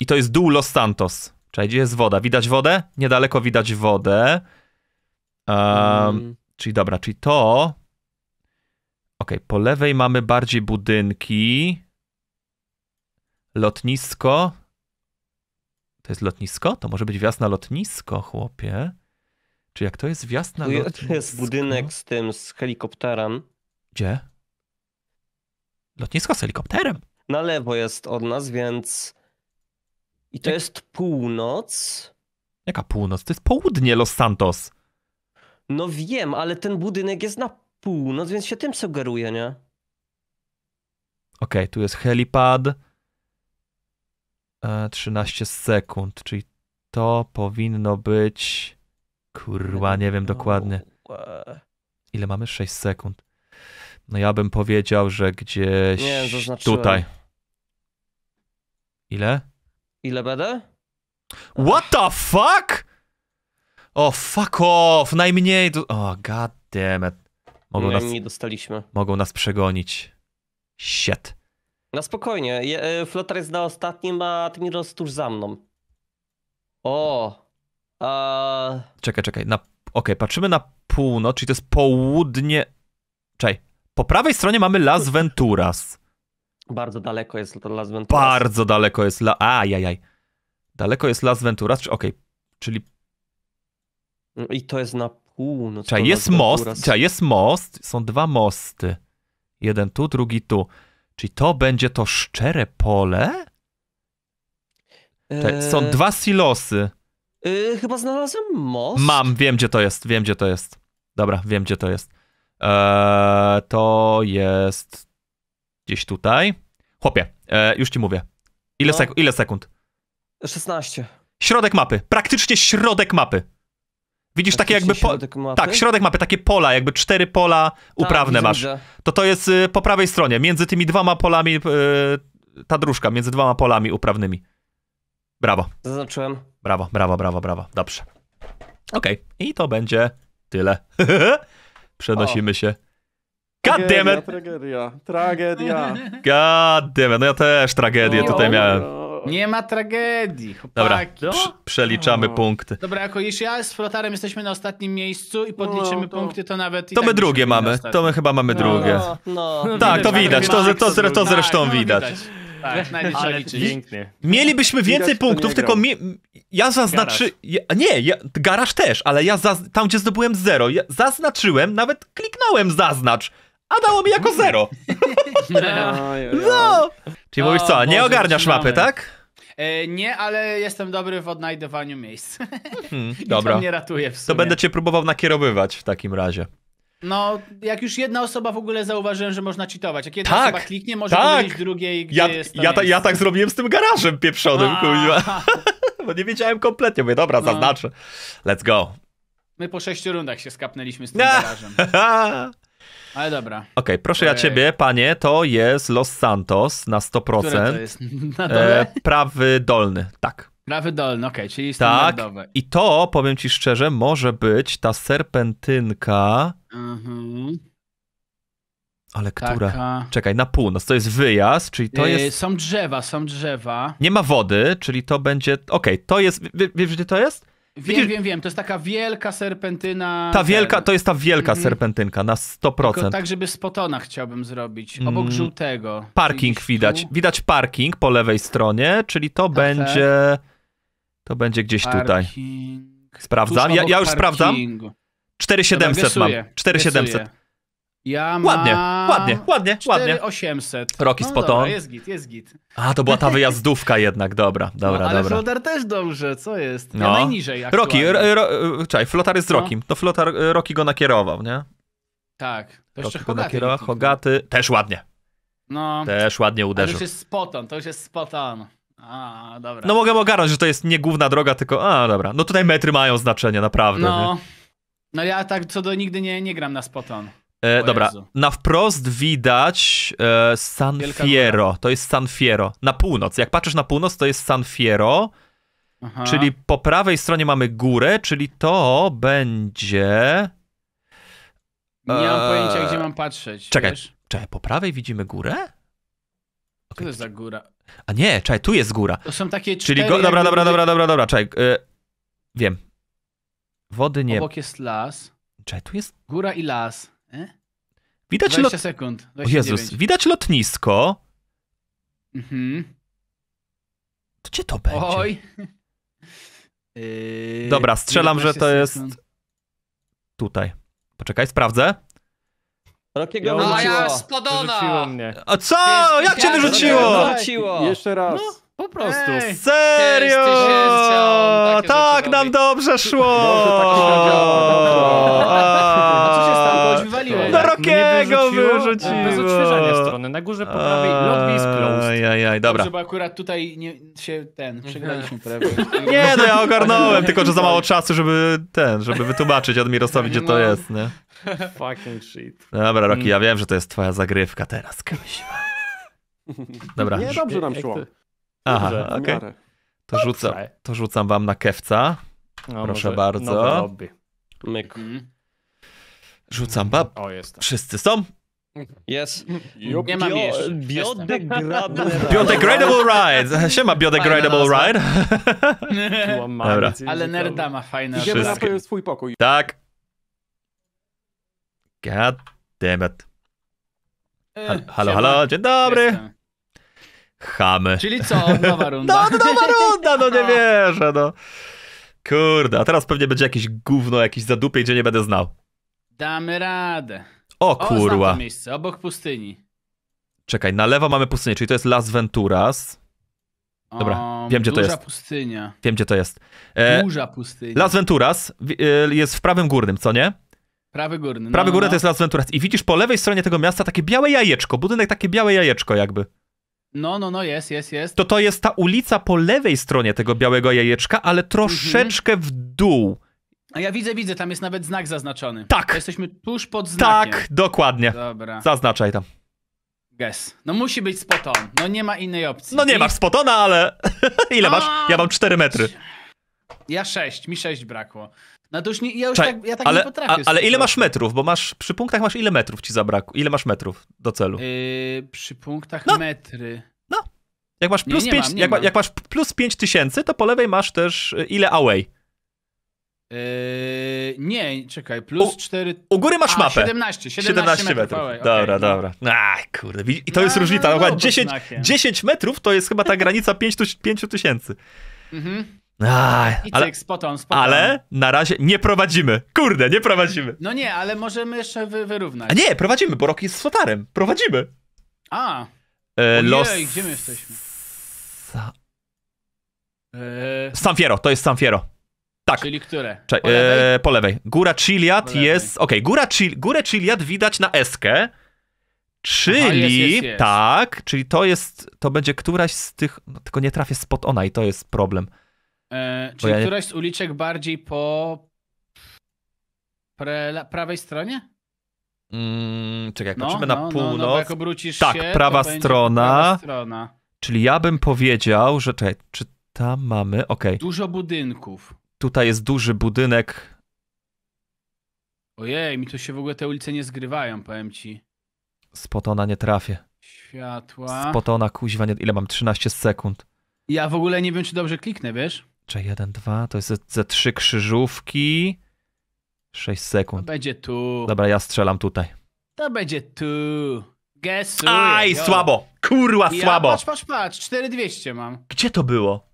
I to jest dół Los Santos. Czekaj, gdzie jest woda? Widać wodę? Niedaleko widać wodę. Um, mm. Czyli dobra, czyli to... Okej. po lewej mamy bardziej budynki. Lotnisko. To jest lotnisko? To może być wjazd na lotnisko, chłopie. Czy jak to jest wjazd na lotnisko? To jest budynek z tym, z helikopterem. Gdzie? Lotnisko z helikopterem. Na lewo jest od nas, więc i to Jak... jest północ. Jaka północ? To jest południe Los Santos. No wiem, ale ten budynek jest na północ, więc się tym sugeruje, nie? Okej, okay, tu jest helipad. 13 e, sekund, czyli to powinno być. Kurwa, nie wiem dokładnie. Ile mamy? 6 sekund. No ja bym powiedział, że gdzieś nie, tutaj. Ile? Ile będę? What the fuck? O, oh, fuck off! Najmniej... tu. oh, god damn it. Mogą nas... dostaliśmy. Mogą nas przegonić. Shit. Na no spokojnie. E, flotar jest na ostatnim, a Admiros tuż za mną. O. A... Czekaj, czekaj. Na... Ok. patrzymy na północ, czyli to jest południe... Czekaj. Po prawej stronie mamy Las Venturas. Bardzo daleko jest to Las Venturas. Bardzo daleko jest La... A, jajaj. Daleko jest Las Venturas, czy okej, okay. czyli... I to jest na północ. Czyli jest most, czyli jest most, są dwa mosty. Jeden tu, drugi tu. Czyli to będzie to szczere pole? Czekaj, są eee, dwa silosy. Y, chyba znalazłem most. Mam, wiem gdzie to jest, wiem gdzie to jest. Dobra, wiem gdzie to jest. Eee, to jest Gdzieś tutaj. Chłopie, e, już ci mówię. Ile, no. sek ile sekund? 16. Środek mapy. Praktycznie środek mapy. Widzisz takie jakby... Środek mapy? Tak, środek mapy, takie pola, jakby cztery pola tak, uprawne tak, masz. To to jest y, po prawej stronie, między tymi dwoma polami, y, ta dróżka, między dwoma polami uprawnymi. Brawo. Zaznaczyłem. Brawo, brawo, brawo, brawo. Dobrze. Okej, okay. i to będzie tyle. Przenosimy o. się God damn it! Tragedia, tragedia. God damn it. No ja też tragedię no. tutaj miałem. Nie ma tragedii, chłopaki. Dobra, no. przeliczamy no. punkty. Dobra, jako iż ja z Flotarem jesteśmy na ostatnim miejscu i podliczymy to... punkty, to nawet... To my tak drugie mamy, to my chyba mamy drugie. No, no. Tak, to widać, to, tak, to, to, to zresztą tak, widać. No, widać. Tak, ale pięknie. Mielibyśmy więcej Widać, punktów, tylko mi, ja zaznaczyłem... nie, ja, garaż też, ale ja zaz, tam, gdzie zdobyłem zero, ja zaznaczyłem, nawet kliknąłem zaznacz a dało mi jako zero. No! no! Czyli mówisz co, nie ogarniasz mapy, tak? E, nie, ale jestem dobry w odnajdywaniu miejsc. Hmm, dobra. mnie ratuje w sumie. To będę cię próbował nakierowywać w takim razie. No, jak już jedna osoba w ogóle zauważyłem, że można cheatować. Jak jedna tak, osoba kliknie, może tak. powiedzieć drugiej, gdzie ja, jest ja, ta, ja, tak zrobiłem z tym garażem pieprzonym, kurwa. Bo nie wiedziałem kompletnie. Mówię, dobra, no. zaznaczę. Let's go. My po sześciu rundach się skapnęliśmy z tym garażem. Ale dobra. Okej, okay, proszę Ojej. ja ciebie, panie, to jest Los Santos na 100%. Które to jest? Na dole? E, prawy dolny, tak. Prawy dolny, okej, okay, czyli standardowe. Tak, i to, powiem ci szczerze, może być ta serpentynka... Mhm. Ale która? Taka... Czekaj, na północ. To jest wyjazd, czyli to e, jest. Są drzewa, są drzewa. Nie ma wody, czyli to będzie. Okej, okay, to jest. Wiesz, gdzie to jest? Wiem, Widzisz, wiem, wiem. To jest taka wielka serpentyna. Ta wielka, to jest ta wielka mm -hmm. serpentynka na 100%. Tylko tak, żeby z potona chciałbym zrobić, mm. obok mm. żółtego. Parking widać. Widać parking po lewej stronie, czyli to tak, tak. będzie... To będzie gdzieś parking. tutaj. Sprawdzam. Ja, ja już parkingu. sprawdzam. 4700 mam. 4700. Ja mam... Ładnie, ładnie, ładnie, 4 ładnie. 800. Roki no, spot dobra, jest git, jest git. A, to była ta wyjazdówka jednak, dobra, no, dobra, no, ale dobra. Flotar też dobrze, co jest? Ja no. najniżej Roki, ro, czekaj, Flotar jest z no. Rokim, no. to Flotar, e, Roki go nakierował, nie? Tak, to jeszcze Rocky go Nakierował, Hogaty, też ładnie. No. Też ładnie uderzył. To już jest spoton, to już jest spoton. A, dobra. No mogę ogarnąć, że to jest nie główna droga, tylko a, dobra. No tutaj metry mają znaczenie, naprawdę. No, no ja tak co do nigdy nie, nie gram na spoton. E, dobra, Jezu. na wprost widać e, San Wielka Fiero. Góra. To jest San Fiero. Na północ. Jak patrzysz na północ, to jest San Fiero. Aha. Czyli po prawej stronie mamy górę, czyli to będzie. Nie mam e, pojęcia, gdzie mam patrzeć. Czekaj, wiesz? czekaj, po prawej widzimy górę? Okay. Co to jest za góra? A nie, czekaj, tu jest góra. To są takie cztery... Czyli go... dobra, dobra, góry... dobra, dobra, dobra, czekaj. E, wiem. Wody nie... Obok jest las. Czekaj, tu jest... Góra i las. Widać 20 lot... sekund. 29. O Jezus, widać lotnisko. Mhm. To gdzie to będzie? Oj. Yy, Dobra, strzelam, że to jest tutaj. Poczekaj, sprawdzę. Rokiego no, ja spodona! A co? Jak cię wyrzuciło? Jeszcze raz. No. Po prostu. Ej, serio! tak nam robi. dobrze szło! Tak się wywaliło. Tak no tak. Do Rokiego wyrzuciło. Bez odświeżania strony. Na górze po prawej lobby jest closed. Ajajaj, dobra. Chyba akurat tutaj nie, się ten, mhm. przegraliśmy prawie. Nie, no ja ogarnąłem, tylko że za mało czasu, żeby ten, żeby wytłumaczyć od Mirosławi, gdzie to no. jest, nie? Fucking shit. Dobra, Roki, ja mm. wiem, że to jest twoja zagrywka teraz, Kamisiła. Dobra. Nie, dobrze nam szło. Aha, okej. Okay. To, rzucam, to rzucam wam na kewca. No, Proszę bardzo. Myk. Mhm. Rzucam bab. O, jest. Wszyscy są? Jest. Nie mam jeszcze. Biodegradable Ride. Siema Biodegradable Ride. Dobra. Ale nerda ma fajne. Idziemy na swój pokój. Tak. God damn it. E, halo, halo, dzień dobry. Chamy. Czyli co, nowa runda. No, nowa runda, no nie no. wierzę, no. Kurde, a teraz pewnie będzie jakieś gówno, jakiś zadupie, gdzie nie będę znał. Damy radę. O kurwa. O, to miejsce, obok pustyni. Czekaj, na lewo mamy pustynię, czyli to jest Las Venturas. Dobra, o, wiem gdzie to jest. Duża pustynia. Wiem gdzie to jest. E, duża pustynia. Las Venturas e, jest w prawym górnym, co nie? Prawy górny. No, Prawy górny no. to jest Las Venturas. I widzisz po lewej stronie tego miasta takie białe jajeczko, budynek takie białe jajeczko jakby. No, no, no, jest, jest, jest. To to jest ta ulica po lewej stronie tego białego jajeczka, ale troszeczkę mhm. w dół. A ja widzę, widzę, tam jest nawet znak zaznaczony. Tak. To jesteśmy tuż pod tak, znakiem. Tak, dokładnie. Dobra. Zaznaczaj tam. Guess. No musi być spoton. No nie ma innej opcji. No nie I... masz spotona, ale ile A... masz? Ja mam 4 metry. Ja 6, mi 6 brakło. No to już nie, ja już tak, ja tak ale, nie potrafię. A, ale ile masz metrów? Bo masz przy punktach masz ile metrów ci zabrakło? Ile masz metrów do celu? Yy, przy punktach no. metry. No. Jak masz plus 5 jak, ma, jak, masz plus 5 tysięcy, to po lewej masz też y, ile away? Yy, nie, czekaj, plus u, 4. U góry masz a, mapę. 17, 17, 17 metrów. metrów. Okay, dobra, no. dobra. A, kurde. I to no, jest różnica. No, no, 10, 10 metrów to jest chyba ta granica 5 tysięcy. Mhm ale, cyk, ale na razie nie prowadzimy. Kurde, nie prowadzimy. No nie, ale możemy jeszcze wy, wyrównać. A nie, prowadzimy, bo rok jest fotarem. Prowadzimy. A. E, los... gdzie my jesteśmy? Sa... E... Sanfiero, to jest Sanfiero. Tak. Czyli które? Cze po, lewej? E, po lewej. Góra Chiliad po jest... Okej, okay, góra górę Chiliad widać na Eskę. Czyli, Aha, jest, jest, jest. tak, czyli to jest, to będzie któraś z tych, no, tylko nie trafię spot ona i to jest problem. Czy e, czyli ja... któraś z uliczek bardziej po pre... prawej stronie? Mm, czekaj, jak no, patrzymy no, na północ. No, no, no jak obrócisz tak, się, prawa, strona, prawa strona. Czyli ja bym powiedział, że czekaj, czy tam mamy. Okej. Okay. Dużo budynków. Tutaj jest duży budynek. Ojej, mi tu się w ogóle te ulice nie zgrywają, powiem ci. Spotona nie trafię. Światła. Spotona, kuźwa, nie... ile mam? 13 sekund. Ja w ogóle nie wiem, czy dobrze kliknę, wiesz? Czy 1, 2 to jest ze trzy krzyżówki. 6 sekund. To będzie tu. Dobra, ja strzelam tutaj. To będzie tu. Guessuję. Aj, yo. słabo. Kurwa, ja, słabo. Patrz, patrz, patrz. 4200 mam. Gdzie to było?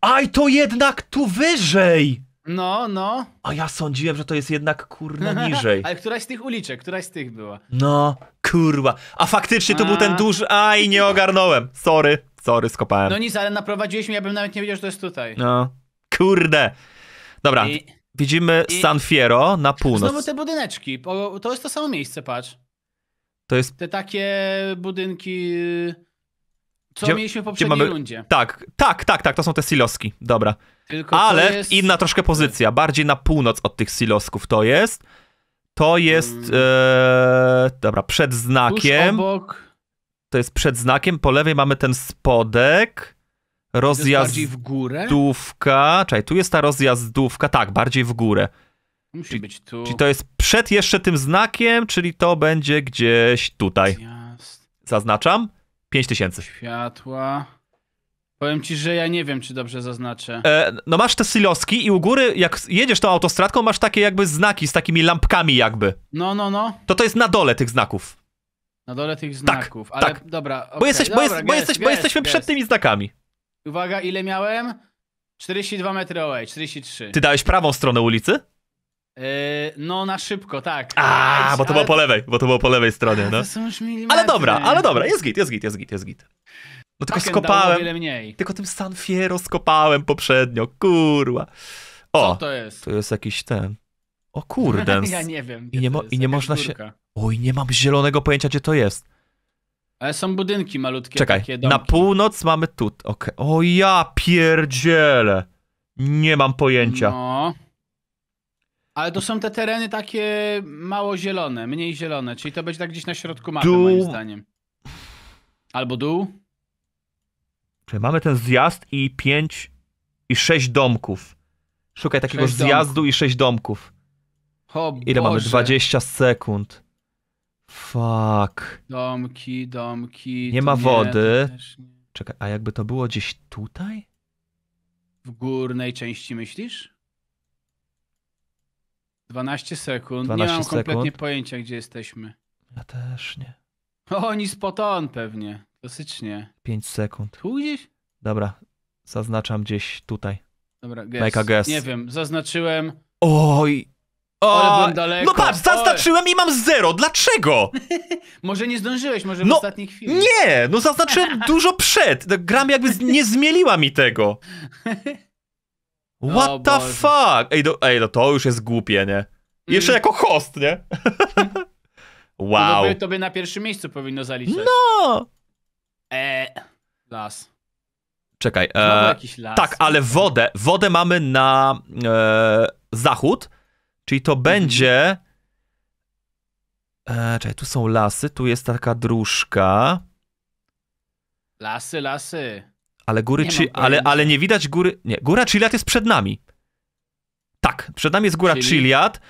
Aj, to jednak tu wyżej. No, no. A ja sądziłem, że to jest jednak kurna niżej. Ale któraś z tych uliczek, któraś z tych była. No, kurwa. A faktycznie to A... był ten duży. Aj, nie ogarnąłem. Sorry, sorry, skopałem. No nic, ale naprowadziłeś mnie, ja bym nawet nie wiedział, że to jest tutaj. No. Kurde. Dobra. I... Widzimy I... San Fiero na północ. Znowu te budyneczki. To jest to samo miejsce, patrz. To jest. Te takie budynki. Y, co gdzie, mieliśmy w poprzedniej mamy... rundzie. Tak, tak, tak, tak, to są te siloski, dobra. Tylko Ale jest... inna troszkę pozycja, bardziej na północ od tych silosków to jest. To jest, hmm. dobra, przed znakiem. obok... To jest przed znakiem, po lewej mamy ten spodek. Rozjazdówka. Czekaj, tu jest ta rozjazdówka, tak, bardziej w górę. Musi czyli, być tu. Czyli to jest przed jeszcze tym znakiem, czyli to będzie gdzieś tutaj. Zaznaczam. 5000. tysięcy. Światła. Powiem ci, że ja nie wiem, czy dobrze zaznaczę. E, no masz te siloski i u góry, jak jedziesz tą autostradką, masz takie jakby znaki z takimi lampkami jakby. No, no, no. To to jest na dole tych znaków. Na dole tych tak, znaków, tak, ale tak. dobra. Okay, bo, jesteś, dobra, bo, jest, bo, jesteś, guess, bo jesteśmy guess. przed tymi znakami. Uwaga, ile miałem? 42 metry OE, 43. Ty dałeś prawą stronę ulicy? Yy, no, na szybko, tak. A, bo to było po lewej, bo to było po lewej stronie. No. Ale dobra, ale dobra, jest git, jest git, jest git, jest git. No tylko Backend skopałem. Tylko tym San Fiero skopałem poprzednio, kurwa. O, Co to jest? To jest jakiś ten. O kurde. ja nie wiem. I nie, mo- i nie można górka. się. Oj, nie mam zielonego pojęcia, gdzie to jest. Ale są budynki malutkie. Czekaj, na północ mamy tu. Okay. O ja pierdziele. Nie mam pojęcia. No. Ale to są te tereny takie mało zielone, mniej zielone, czyli to będzie tak gdzieś na środku mapy, dół. moim zdaniem. Albo dół. Czyli mamy ten zjazd i pięć i sześć domków. Szukaj takiego sześć zjazdu domków. i sześć domków. O Ile Boże. mamy? 20 sekund. Fuck. Domki, domki. Nie ma nie, wody. Nie. Czekaj, a jakby to było gdzieś tutaj? W górnej części myślisz? 12 sekund. 12 nie mam sekund. kompletnie pojęcia, gdzie jesteśmy. Ja też nie. O, Oni spotąd pewnie. Klasycznie. 5 sekund. Tu gdzieś? Dobra, zaznaczam gdzieś tutaj. Dobra, guess. Make a guess. Nie wiem, zaznaczyłem. Oj! O, no patrz, zaznaczyłem Oj. i mam zero. Dlaczego? może nie zdążyłeś, może no, w ostatniej chwili. Nie, no zaznaczyłem dużo przed. Gram jakby nie zmieliła mi tego. What o the Boże. fuck? Ej, do, ej, no to już jest głupie, nie? Jeszcze mm. jako host, nie? wow. To by, to by na pierwszym miejscu powinno zaliczyć. No! Eee, las. Czekaj. E, jakiś las. Tak, ale wodę. Wodę mamy na e, zachód, czyli to mhm. będzie... E, czekaj, tu są lasy, tu jest taka dróżka. Lasy, lasy. Ale góry, nie ale, ale nie widać góry, nie, góra Chiliad jest przed nami. Tak, przed nami jest góra czyli... Chiliad,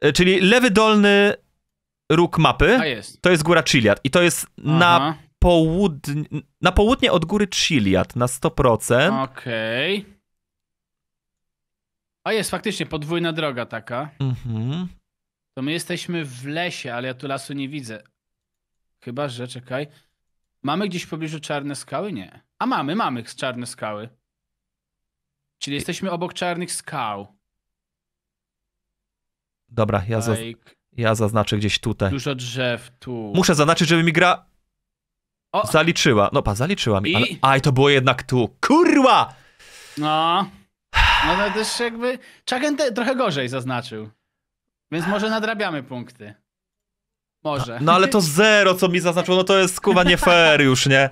e, czyli lewy dolny róg mapy, jest. to jest góra Chiliad i to jest Aha. na południe, na południe od góry Chiliad, na 100%. Okej. Okay. A jest faktycznie podwójna droga taka. Mhm. To my jesteśmy w lesie, ale ja tu lasu nie widzę. Chyba, że czekaj. Mamy gdzieś w pobliżu czarne skały? Nie. A mamy, mamy czarne skały. Czyli jesteśmy obok czarnych skał. Dobra, ja, zaz ja zaznaczę gdzieś tutaj. Dużo drzew tu. Muszę zaznaczyć, żeby mi gra o. zaliczyła. No pa, zaliczyła mi. I... Ale... Aj, to było jednak tu. Kurwa! No. No, no to też jakby... Chaken trochę gorzej zaznaczył. Więc może nadrabiamy punkty. Może. No ale to zero, co mi zaznaczyło, no to jest kuwa nie fair już, nie?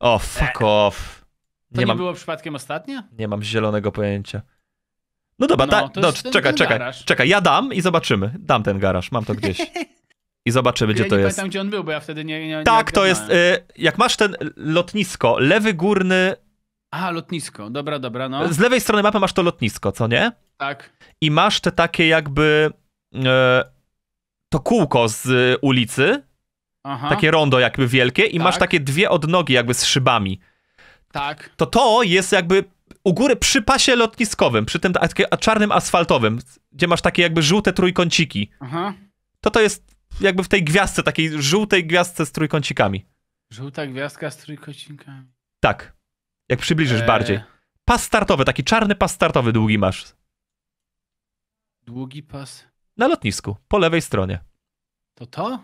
O, oh, fuck e, off. Nie, to nie mam, było przypadkiem ostatnie? Nie mam zielonego pojęcia. No dobra, no, da, no, czekaj, czekaj, czekaj, ja dam i zobaczymy. Dam ten garaż, mam to gdzieś. I zobaczymy, ja gdzie to jest. Ja pamiętam, gdzie on był, bo ja wtedy nie... nie tak, nie to jest, y, jak masz ten lotnisko, lewy górny... A, lotnisko, dobra, dobra, no. Z lewej strony mapy masz to lotnisko, co nie? Tak. I masz te takie jakby... Y, to kółko z y, ulicy, Aha. Takie rondo jakby wielkie i tak. masz takie dwie odnogi jakby z szybami. Tak. To to jest jakby u góry przy pasie lotniskowym, przy tym czarnym asfaltowym, gdzie masz takie jakby żółte trójkąciki. Aha. To to jest jakby w tej gwiazdce, takiej żółtej gwiazdce z trójkącikami. Żółta gwiazdka z trójkącikami. Tak. Jak przybliżysz e. bardziej. Pas startowy, taki czarny pas startowy długi masz. Długi pas? Na lotnisku, po lewej stronie. To to?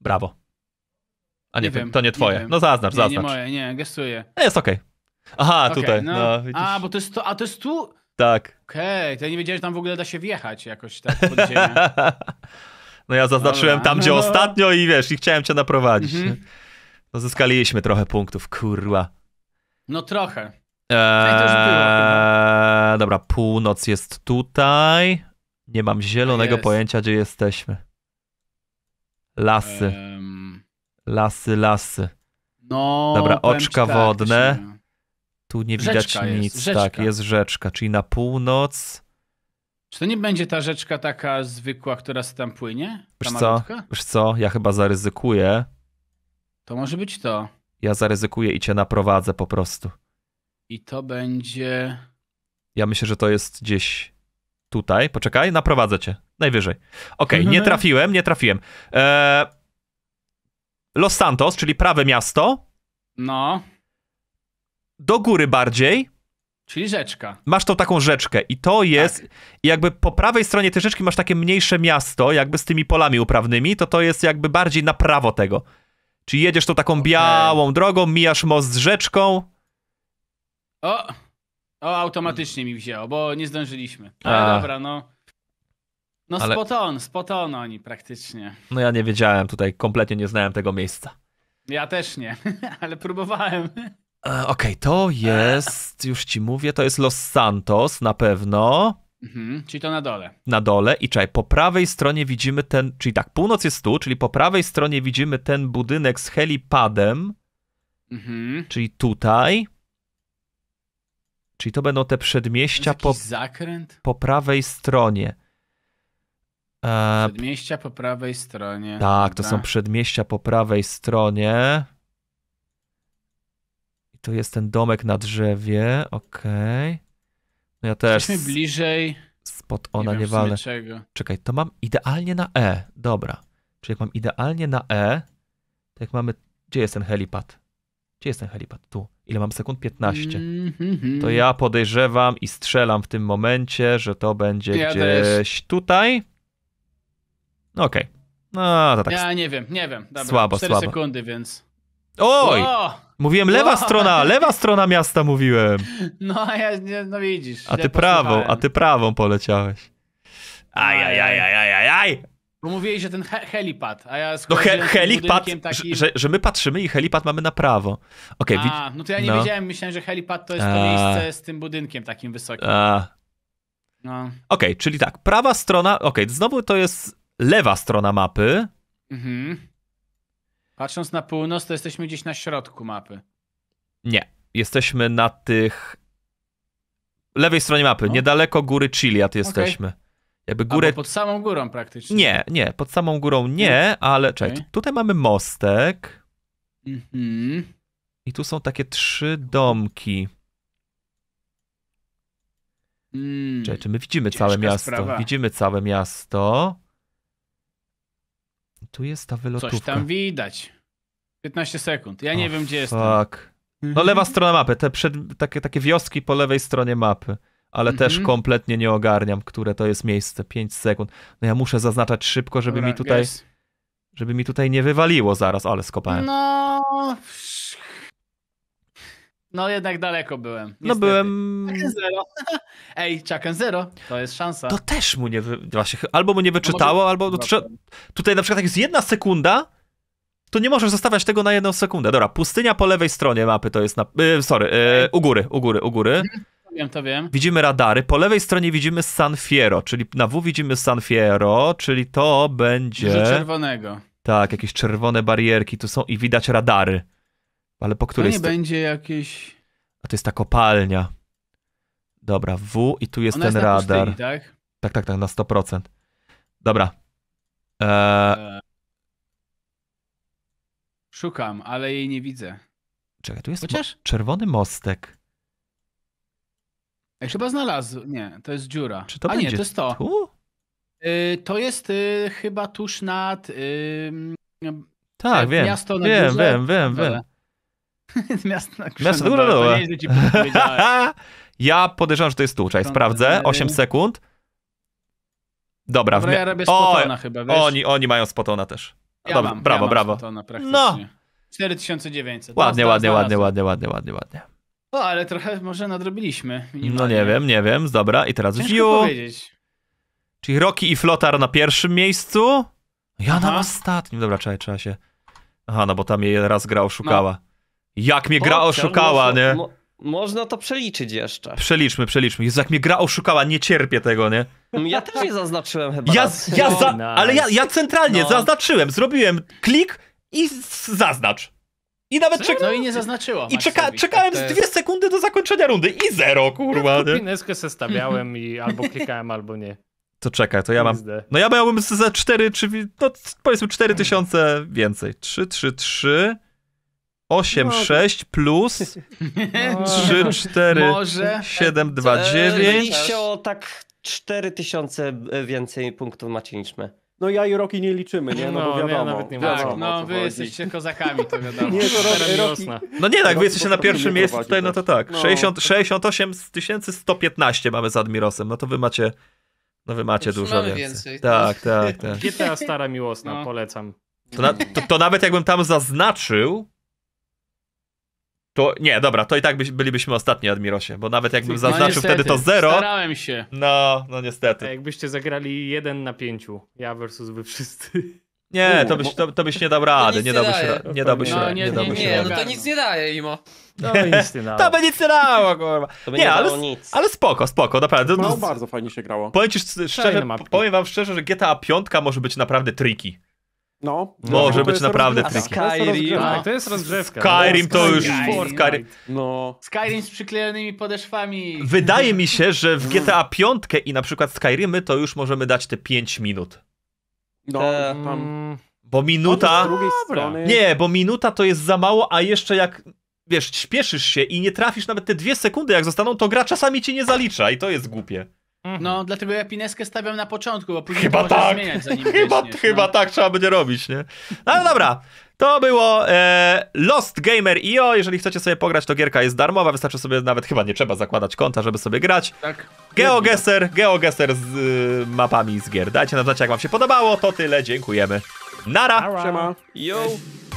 Brawo. A nie, nie wiem, to nie twoje. Nie no zaznacz, zaznacz. Nie, moje, nie, gestuję. No jest okej. Okay. Aha, okay, tutaj. No. no A, bo to jest to, a to jest tu? Tak. Okej, okay, to ja nie wiedziałem, że tam w ogóle da się wjechać jakoś tak pod no ja zaznaczyłem Dobra. tam, gdzie no, no. ostatnio i wiesz, i chciałem cię naprowadzić. Mhm. No zyskaliśmy trochę punktów, kurwa. No trochę. Eee, dobra, północ jest tutaj. Nie mam zielonego tak jest. pojęcia, gdzie jesteśmy. Lasy. Eee. Lasy, lasy. No, Dobra, oczka tak, wodne. Się... Tu nie widać tak, rzeczka nic. Jest, Tak, jest rzeczka, czyli na północ. Czy to nie będzie ta rzeczka taka zwykła, która się tam płynie? Ta wiesz co? Wiesz co? Ja chyba zaryzykuję. To może być to. Ja zaryzykuję i cię naprowadzę po prostu. I to będzie. Ja myślę, że to jest gdzieś tutaj. Poczekaj, naprowadzę cię. Najwyżej. Okej, okay, nie trafiłem, nie trafiłem. Eee, Los Santos, czyli prawe miasto. No. Do góry bardziej. Czyli rzeczka. Masz tą taką rzeczkę i to jest, tak. jakby po prawej stronie tej rzeczki masz takie mniejsze miasto, jakby z tymi polami uprawnymi, to to jest jakby bardziej na prawo tego. Czyli jedziesz tą taką okay. białą drogą, mijasz most z rzeczką. O, o automatycznie mi wzięło, bo nie zdążyliśmy. Ale A. dobra, no. No ale... spot on, spot on oni praktycznie. No ja nie wiedziałem tutaj, kompletnie nie znałem tego miejsca. Ja też nie, ale próbowałem. E, Okej, okay, to jest, już ci mówię, to jest Los Santos na pewno. Mhm, czyli to na dole. Na dole i czekaj, po prawej stronie widzimy ten, czyli tak, północ jest tu, czyli po prawej stronie widzimy ten budynek z helipadem, mhm. czyli tutaj. Czyli to będą te przedmieścia po, zakręt? po prawej stronie. E, przedmieścia po prawej stronie. Tak, to są przedmieścia po prawej stronie. I tu jest ten domek na drzewie, okej. Okay. No ja też. Jesteśmy bliżej. Spot ona nie, wiem, Czekaj, to mam idealnie na E. Dobra. Czyli jak mam idealnie na E, to jak mamy. Gdzie jest ten helipad? Gdzie jest ten helipad? Tu. Ile mam sekund? 15. To ja podejrzewam i strzelam w tym momencie, że to będzie ja gdzieś też. tutaj. No okej. Okay. No, to tak. Ja nie wiem, nie wiem. Dobra, słabo, 4 słabo. sekundy, więc. Oj! O! Mówiłem lewa o! strona, lewa strona miasta mówiłem. No, ja, no widzisz. A ty prawą, a ty prawą poleciałeś. Aj, aj, aj, aj, aj, aj, aj. Bo mówiłeś, że ten he helipad, a ja No he helipad, takim... że, że my patrzymy i helipad mamy na prawo. Okay, a, no to ja nie no. wiedziałem, myślałem, że helipad to jest a. to miejsce z tym budynkiem takim wysokim. A. No. Okej, okay, czyli tak, prawa strona, okej, okay, znowu to jest lewa strona mapy. Mhm. Patrząc na północ, to jesteśmy gdzieś na środku mapy. Nie. Jesteśmy na tych. lewej stronie mapy, no. niedaleko góry Chiliad jesteśmy. Okay. Jakby górę... pod samą górą praktycznie. Nie, nie, pod samą górą nie, ale czekaj, okay. tutaj mamy mostek. Mhm. I tu są takie trzy domki. Mm. Czekaj, czy my widzimy Ciężka całe miasto? Sprawa. Widzimy całe miasto. Tu jest ta wylotówka. Coś tam widać. 15 sekund. Ja nie oh, wiem, gdzie jest. Tak. No lewa strona mapy, te przed, takie, takie wioski po lewej stronie mapy, ale też mhm. kompletnie nie ogarniam, które to jest miejsce. 5 sekund. No ja muszę zaznaczać szybko, żeby Dobra, mi tutaj guess. żeby mi tutaj nie wywaliło zaraz, ale skopałem. No, no jednak daleko byłem. No, niestety. No byłem... Zero. Ej, Chucken Zero, to jest szansa. To też mu nie... Wy... Właśnie, albo mu nie wyczytało, albo... Tutaj na przykład jak jest jedna sekunda, to nie możesz zostawiać tego na jedną sekundę. Dobra, pustynia po lewej stronie mapy to jest na... Y, sorry, y, u góry, u góry, u góry. Mhm, wiem, to wiem. Widzimy radary. Po lewej stronie widzimy San Fiero, czyli na W widzimy San Fiero, czyli to będzie... Dużo czerwonego. Tak, jakieś czerwone barierki tu są i widać radary. Ale po której... To nie st... będzie jakieś... A to jest ta kopalnia. Dobra, W i tu jest Ona ten jest radar. Pustyni, tak? tak, tak, tak, na 100%. Dobra. E, e, szukam, ale jej nie widzę. Czekaj, tu jest Chociaż... mo czerwony mostek. Ja chyba znalazł. Nie, to jest dziura. Czy to A będzie nie, to jest to. Tu? Y, to jest y, chyba tuż nad. Tak, tak, wiem. Miasto na wiem, górze. wiem, wiem, wiem. Miasto na Miasto Góra Dole. ja podejrzewam, że to jest tu. Czekaj, sprawdzę. 8 sekund. Dobra. Dobra ja robię spotona chyba, wiesz? Oni, oni mają spotona też. Ja Dobra, mam, brawo, ja brawo. Spotona no. 4900. Ładnie, Dosta, ładnie, ładnie, ładnie, ładnie, ładnie, ładnie. O, ale trochę może nadrobiliśmy. Minimalnie. No nie wiem, nie wiem. Dobra, i teraz Ciężko Ziu. powiedzieć. Czyli Roki i Flotar na pierwszym miejscu. Ja Aha. na ostatnim. Dobra, czekaj, trzeba się... Aha, no bo tam jej raz grał, szukała. No. Jak mnie gra oszukała, nie? Można to przeliczyć jeszcze. Przeliczmy, przeliczmy. jak mnie gra oszukała, nie cierpię tego, nie? Ja też nie zaznaczyłem chyba. Ja, ja za, ale ja, ja centralnie no. zaznaczyłem, zrobiłem klik i zaznacz. I nawet czeka... No i nie zaznaczyło. I czeka czekałem tak, z dwie sekundy do zakończenia rundy i zero, kurwa. Ja no, pineskę zestawiałem i albo klikałem, albo nie. To czekaj, to ja mam. No ja miałbym za 4, czy no, powiedzmy 4000 hmm. więcej. 3, 3, 3. 8, 6 plus 3, 4, no. Może. 7, 2, 9. chciało tak 4000 więcej punktów macie niż my. No ja i Roki nie liczymy, nie? No, no bo wiadomo. Nie, nawet nie wiadomo, no wy chodzi. jesteście kozakami, to wiadomo. nie, to no, Roki, Roki. No nie, tak, wy jesteście na pierwszym miejscu tutaj, no to tak. tak. No. 60, 68 115 mamy z Admirosem, no to wy macie, no wy macie Już dużo więcej. więcej. Tak, tak, tak. GTA Stara Miłosna, no. polecam. To, na, to, to nawet jakbym tam zaznaczył, to nie, dobra, to i tak byś, bylibyśmy ostatni Admirosie, bo nawet jakbym no zaznaczył no wtedy to zero. Starałem się. No, no niestety. A jakbyście zagrali jeden na pięciu, ja versus wy wszyscy. Nie, to byś, to, to byś nie dał rady, nie dałbyś rady. Nie dałbyś no, rady. Nie, no to nic nie daje, Imo. No, nic nie dało. to by nic nie dało, kurwa. To by nie, nie dało ale, nic. ale spoko, spoko, naprawdę. No, bardzo fajnie się grało. Powiem, ci szczerze, powiem wam szczerze, że GTA 5 może być naprawdę tricky. No. Może no, być naprawdę tricky. Skyrim. Tak, to jest rozgrzewka. Skyrim to już... Skyrim. No. Skyrim z przyklejonymi podeszwami. Wydaje mi się, że w GTA 5 i na przykład Skyrimy, to już możemy dać te 5 minut. No, tam... Mm. Bo minuta... No, nie, bo minuta to jest za mało, a jeszcze jak wiesz, śpieszysz się i nie trafisz nawet te dwie sekundy, jak zostaną, to gra czasami cię nie zalicza i to jest głupie. Mhm. No, dlatego ja pineskę stawiam na początku, bo później chyba tak. zmieniać zanim Chyba, wiesz, no. chyba no. tak trzeba będzie robić, nie? No ale dobra. To było e, Lost Gamer IO. Jeżeli chcecie sobie pograć, to gierka jest darmowa. Wystarczy sobie nawet, chyba nie trzeba zakładać konta, żeby sobie grać. Tak. GeoGesser, GeoGesser z y, mapami z gier. Dajcie nam znać, jak wam się podobało. To tyle, dziękujemy. Nara! Siema. Yo.